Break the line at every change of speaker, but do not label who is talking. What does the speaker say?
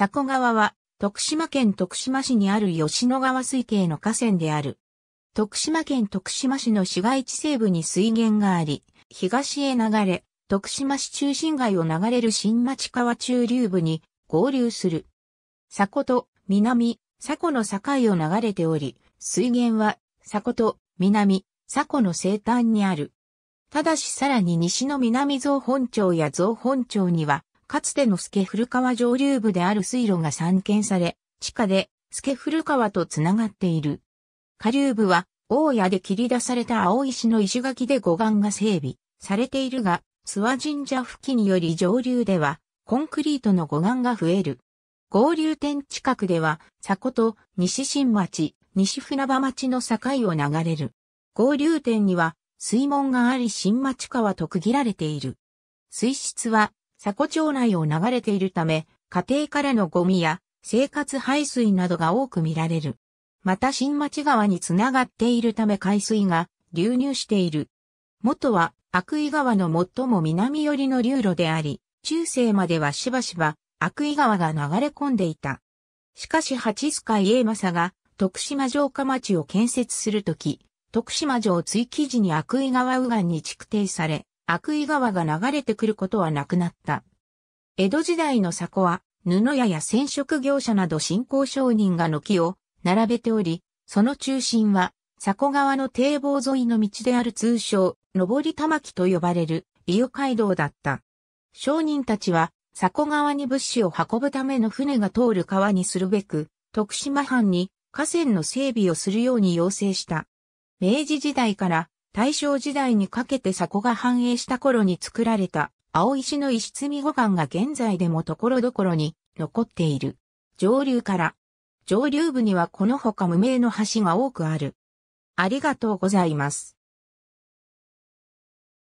佐古川は、徳島県徳島市にある吉野川水系の河川である。徳島県徳島市の市街地西部に水源があり、東へ流れ、徳島市中心街を流れる新町川中流部に合流する。佐古と南、佐古の境を流れており、水源は佐古と南、佐古の西端にある。ただしさらに西の南蔵本町や蔵本町にはかつての助古川上流部である水路が散見され、地下で助古川とつながっている。下流部は、大谷で切り出された青石の石垣で護岸が整備されているが、諏訪神社付近により上流では、コンクリートの護岸が増える。合流点近くでは、佐と西新町、西船場町の境を流れる。合流点には、水門があり新町川と区切られている。水質は佐古町内を流れているため、家庭からのゴミや生活排水などが多く見られる。また新町川につながっているため海水が流入している。元は悪意川の最も南寄りの流路であり、中世まではしばしば悪意川が流れ込んでいた。しかし八塚家政が徳島城下町を建設するとき、徳島城追記時に悪意川右岸に築堤され、悪意川が流れてくることはなくなった。江戸時代の佐古は、布屋や染色業者など信仰商人が軒を並べており、その中心は、佐古川の堤防沿いの道である通称、上り玉木と呼ばれる、伊予街道だった。商人たちは、佐古川に物資を運ぶための船が通る川にするべく、徳島藩に河川の整備をするように要請した。明治時代から大正時代にかけて佐古が繁栄した頃に作られた青石の石積み護岸が現在でも所々に残っている。上流から。上流部にはこの他無名の橋が多くある。ありがとうございます。